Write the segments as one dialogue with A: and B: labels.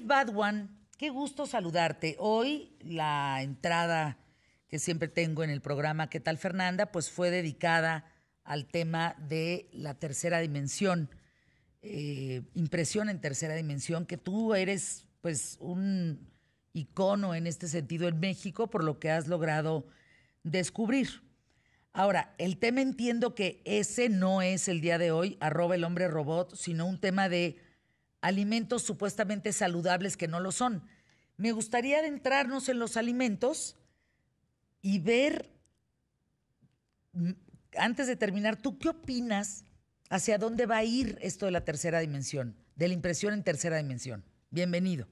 A: Badwan, qué gusto saludarte. Hoy la entrada que siempre tengo en el programa ¿Qué tal Fernanda? pues fue dedicada al tema de la tercera dimensión, eh, impresión en tercera dimensión, que tú eres pues un icono en este sentido en México por lo que has logrado descubrir. Ahora, el tema entiendo que ese no es el día de hoy, arroba el hombre robot, sino un tema de alimentos supuestamente saludables que no lo son. Me gustaría adentrarnos en los alimentos y ver, mm, antes de terminar, ¿tú qué opinas hacia dónde va a ir esto de la tercera dimensión, de la impresión en tercera dimensión? Bienvenido.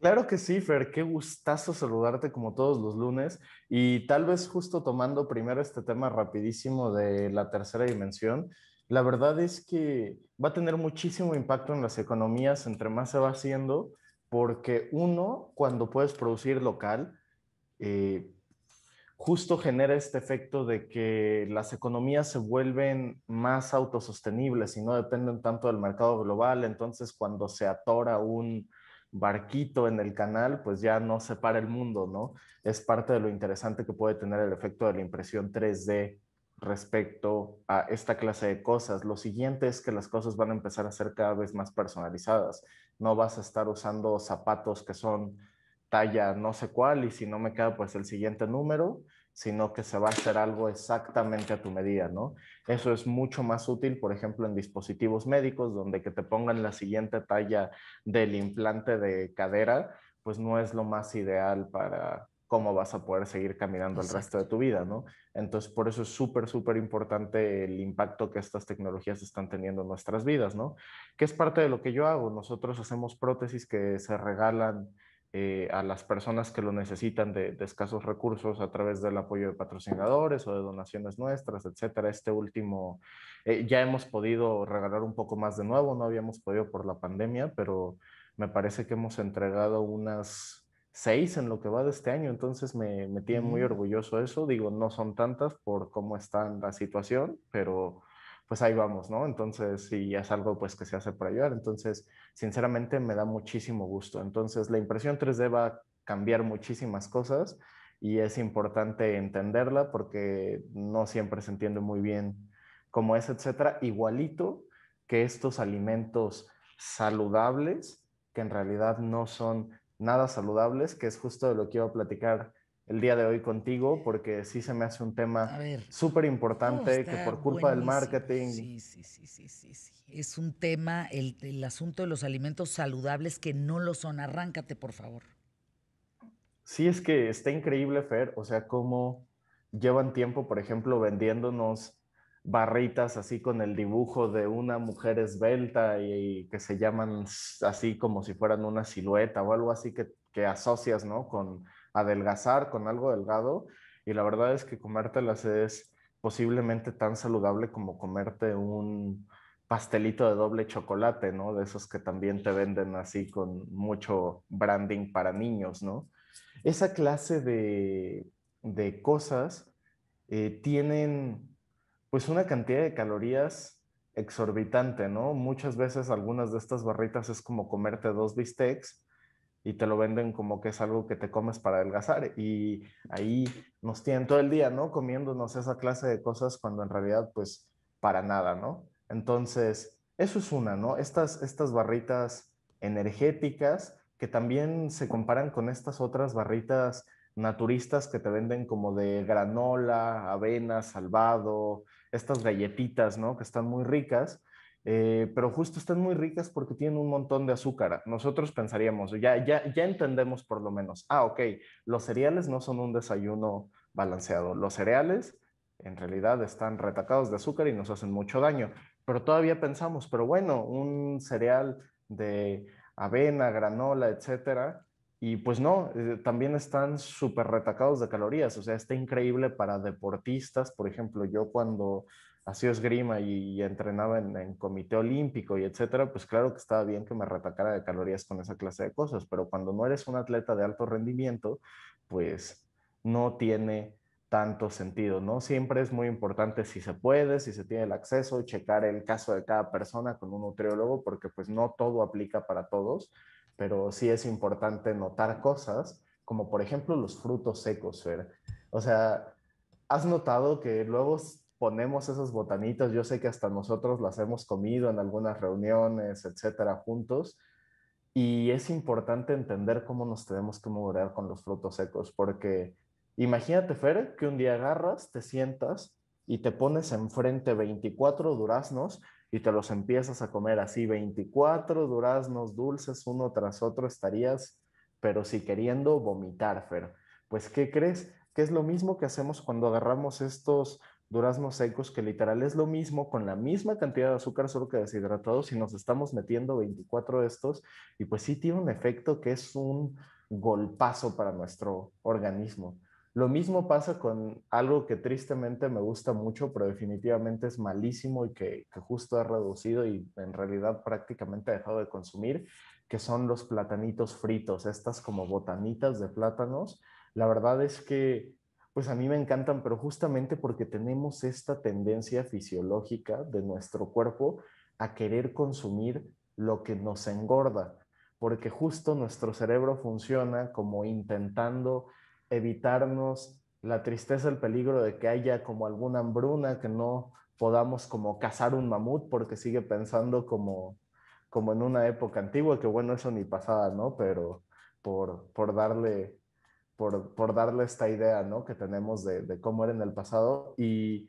B: Claro que sí, Fer, qué gustazo saludarte como todos los lunes y tal vez justo tomando primero este tema rapidísimo de la tercera dimensión, la verdad es que va a tener muchísimo impacto en las economías entre más se va haciendo, porque uno, cuando puedes producir local, eh, justo genera este efecto de que las economías se vuelven más autosostenibles y no dependen tanto del mercado global. Entonces, cuando se atora un barquito en el canal, pues ya no se para el mundo, ¿no? Es parte de lo interesante que puede tener el efecto de la impresión 3D respecto a esta clase de cosas. Lo siguiente es que las cosas van a empezar a ser cada vez más personalizadas. No vas a estar usando zapatos que son talla no sé cuál y si no me queda pues el siguiente número, sino que se va a hacer algo exactamente a tu medida, ¿no? Eso es mucho más útil, por ejemplo, en dispositivos médicos, donde que te pongan la siguiente talla del implante de cadera, pues no es lo más ideal para, cómo vas a poder seguir caminando el resto de tu vida, ¿no? Entonces, por eso es súper, súper importante el impacto que estas tecnologías están teniendo en nuestras vidas, ¿no? Que es parte de lo que yo hago. Nosotros hacemos prótesis que se regalan eh, a las personas que lo necesitan de, escasos recursos a través del apoyo de patrocinadores o de donaciones nuestras, etcétera. Este último eh, ya hemos podido regalar un poco más de nuevo, no habíamos podido por la pandemia, pero me parece que hemos entregado unas seis en lo que va de este año, entonces me, tiene muy mm. orgulloso eso. Digo, no son tantas por cómo está la situación, pero pues ahí vamos, ¿no? Entonces, y es algo pues que se hace para ayudar. Entonces, sinceramente me da muchísimo gusto. Entonces, la impresión 3D va a cambiar muchísimas cosas y es importante entenderla porque no siempre se entiende muy bien cómo es, etcétera. Igualito que estos alimentos saludables que en realidad no son nada saludables, que es justo de lo que iba a platicar el día de hoy contigo, porque sí se me hace un tema súper importante oh, que por culpa del marketing... Sí, sí, sí,
A: sí, sí, Es un tema, el, el asunto de los alimentos saludables que no lo son. Arráncate, por favor.
B: Sí, es que está increíble, Fer, o sea, cómo llevan tiempo, por ejemplo, vendiéndonos barritas así con el dibujo de una mujer esbelta y, que se llaman así como si fueran una silueta o algo así que, asocias, ¿no? Con adelgazar, con algo delgado. Y la verdad es que comértelas es posiblemente tan saludable como comerte un pastelito de doble chocolate, ¿no? De esos que también te venden así con mucho branding para niños, ¿no? Esa clase de, cosas eh, tienen pues una cantidad de calorías exorbitante, ¿no? Muchas veces algunas de estas barritas es como comerte dos bistecs y te lo venden como que es algo que te comes para adelgazar y ahí nos tienen todo el día, ¿no? Comiéndonos esa clase de cosas cuando en realidad pues para nada, ¿no? Entonces, eso es una, ¿no? Estas, estas barritas energéticas que también se comparan con estas otras barritas naturistas que te venden como de granola, avena, salvado, estas galletitas, ¿no? Que están muy ricas, eh, pero justo están muy ricas porque tienen un montón de azúcar. Nosotros pensaríamos, ya, ya, ya entendemos por lo menos, ah, ok, los cereales no son un desayuno balanceado. Los cereales en realidad están retacados de azúcar y nos hacen mucho daño, pero todavía pensamos, pero bueno, un cereal de avena, granola, etcétera, y pues no, eh, también están súper retacados de calorías, o sea, está increíble para deportistas, por ejemplo, yo cuando hacía esgrima y, entrenaba en, en, comité olímpico y etcétera, pues claro que estaba bien que me retacara de calorías con esa clase de cosas, pero cuando no eres un atleta de alto rendimiento, pues no tiene tanto sentido, ¿no? Siempre es muy importante si se puede, si se tiene el acceso, checar el caso de cada persona con un nutriólogo, porque pues no todo aplica para todos pero sí es importante notar cosas, como por ejemplo los frutos secos, Fer. O sea, ¿has notado que luego ponemos esas botanitas? Yo sé que hasta nosotros las hemos comido en algunas reuniones, etcétera, juntos. Y es importante entender cómo nos tenemos que mover con los frutos secos, porque imagínate, Fer, que un día agarras, te sientas y te pones enfrente 24 duraznos y te los empiezas a comer así, 24 duraznos dulces uno tras otro estarías, pero si queriendo vomitar, Fer. Pues, ¿qué crees? Que es lo mismo que hacemos cuando agarramos estos duraznos secos, que literal es lo mismo, con la misma cantidad de azúcar, solo que deshidratados, y nos estamos metiendo 24 de estos, y pues sí tiene un efecto que es un golpazo para nuestro organismo. Lo mismo pasa con algo que tristemente me gusta mucho, pero definitivamente es malísimo y que, justo ha reducido y en realidad prácticamente ha dejado de consumir, que son los platanitos fritos, estas como botanitas de plátanos. La verdad es que pues a mí me encantan, pero justamente porque tenemos esta tendencia fisiológica de nuestro cuerpo a querer consumir lo que nos engorda, porque justo nuestro cerebro funciona como intentando evitarnos la tristeza, el peligro de que haya como alguna hambruna, que no podamos como cazar un mamut porque sigue pensando como, como en una época antigua, que bueno, eso ni pasada, ¿no? Pero por, por darle... Por, por darle esta idea, ¿no? Que tenemos de, de cómo era en el pasado. Y,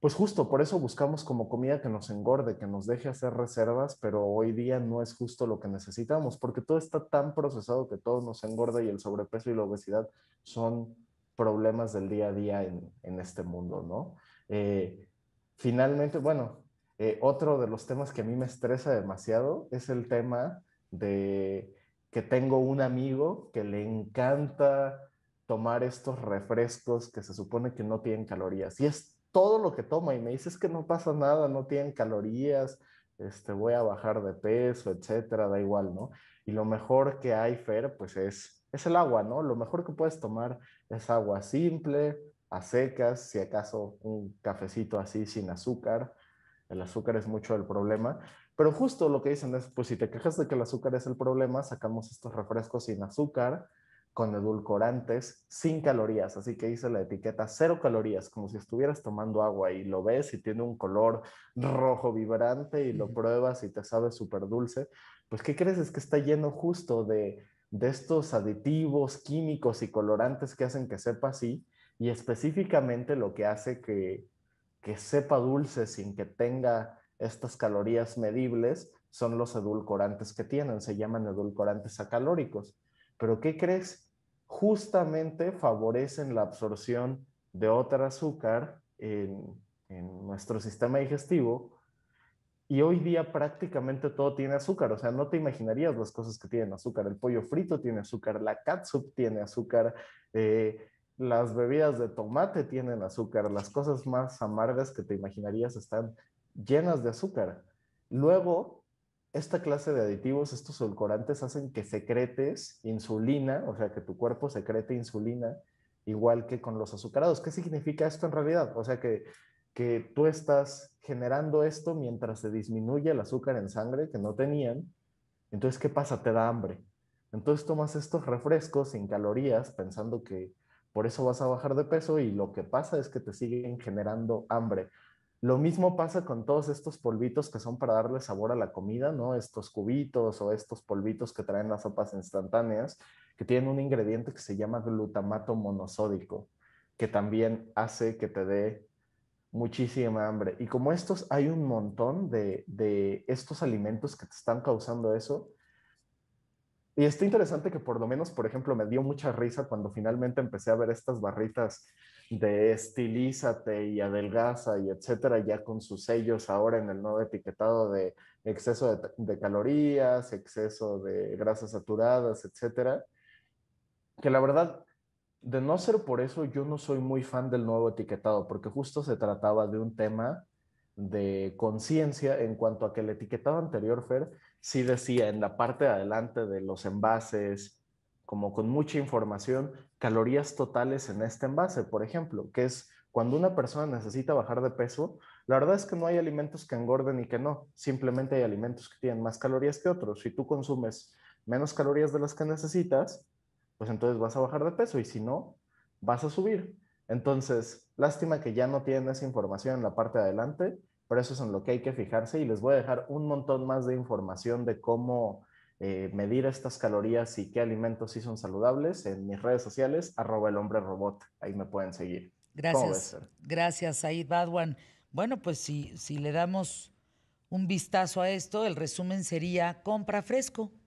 B: pues justo por eso buscamos como comida que nos engorde, que nos deje hacer reservas, pero hoy día no es justo lo que necesitamos, porque todo está tan procesado que todo nos engorda y el sobrepeso y la obesidad son problemas del día a día en, este mundo, ¿no? Eh, finalmente, bueno, eh, otro de los temas que a mí me estresa demasiado es el tema de que tengo un amigo que le encanta tomar estos refrescos que se supone que no tienen calorías. Y es todo lo que toma y me dices que no pasa nada, no tienen calorías, este, voy a bajar de peso, etcétera, da igual, ¿no? Y lo mejor que hay, Fer, pues es, es el agua, ¿no? Lo mejor que puedes tomar es agua simple, a secas, si acaso un cafecito así sin azúcar. El azúcar es mucho el problema. Pero justo lo que dicen es, pues si te quejas de que el azúcar es el problema, sacamos estos refrescos sin azúcar, con edulcorantes sin calorías, así que hice la etiqueta cero calorías, como si estuvieras tomando agua y lo ves y tiene un color rojo vibrante y lo pruebas y te sabe súper dulce, pues ¿qué crees? Es que está lleno justo de, estos aditivos químicos y colorantes que hacen que sepa así y específicamente lo que hace que, que sepa dulce sin que tenga estas calorías medibles son los edulcorantes que tienen, se llaman edulcorantes acalóricos. Pero ¿qué crees? Justamente favorecen la absorción de otro azúcar en, nuestro sistema digestivo. Y hoy día prácticamente todo tiene azúcar, o sea, no te imaginarías las cosas que tienen azúcar. El pollo frito tiene azúcar, la catsup tiene azúcar, eh, las bebidas de tomate tienen azúcar, las cosas más amargas que te imaginarías están llenas de azúcar. Luego, esta clase de aditivos, estos edulcorantes hacen que secretes insulina, o sea, que tu cuerpo secrete insulina, igual que con los azucarados. ¿Qué significa esto en realidad? O sea, que, que tú estás generando esto mientras se disminuye el azúcar en sangre que no tenían. Entonces, ¿qué pasa? Te da hambre. Entonces tomas estos refrescos sin calorías pensando que por eso vas a bajar de peso y lo que pasa es que te siguen generando hambre. Lo mismo pasa con todos estos polvitos que son para darle sabor a la comida, ¿no? Estos cubitos o estos polvitos que traen las sopas instantáneas, que tienen un ingrediente que se llama glutamato monosódico, que también hace que te dé muchísima hambre. Y como estos, hay un montón de, de estos alimentos que te están causando eso. Y está interesante que por lo menos, por ejemplo, me dio mucha risa cuando finalmente empecé a ver estas barritas de estilízate y adelgaza y etcétera, ya con sus sellos ahora en el nuevo etiquetado de exceso de, calorías, exceso de grasas saturadas, etcétera, que la verdad, de no ser por eso, yo no soy muy fan del nuevo etiquetado, porque justo se trataba de un tema de conciencia en cuanto a que el etiquetado anterior, Fer, sí decía en la parte de adelante de los envases, como con mucha información, calorías totales en este envase, por ejemplo, que es cuando una persona necesita bajar de peso, la verdad es que no hay alimentos que engorden y que no, simplemente hay alimentos que tienen más calorías que otros. Si tú consumes menos calorías de las que necesitas, pues entonces vas a bajar de peso y si no, vas a subir. Entonces, lástima que ya no tienen esa información en la parte de adelante, pero eso es en lo que hay que fijarse y les voy a dejar un montón más de información de cómo eh, medir estas calorías y qué alimentos sí son saludables en mis redes sociales, arroba el hombre robot. Ahí me pueden seguir. Gracias.
A: Gracias, Said Badwan. Bueno, pues si le damos un vistazo a esto, el resumen sería compra fresco.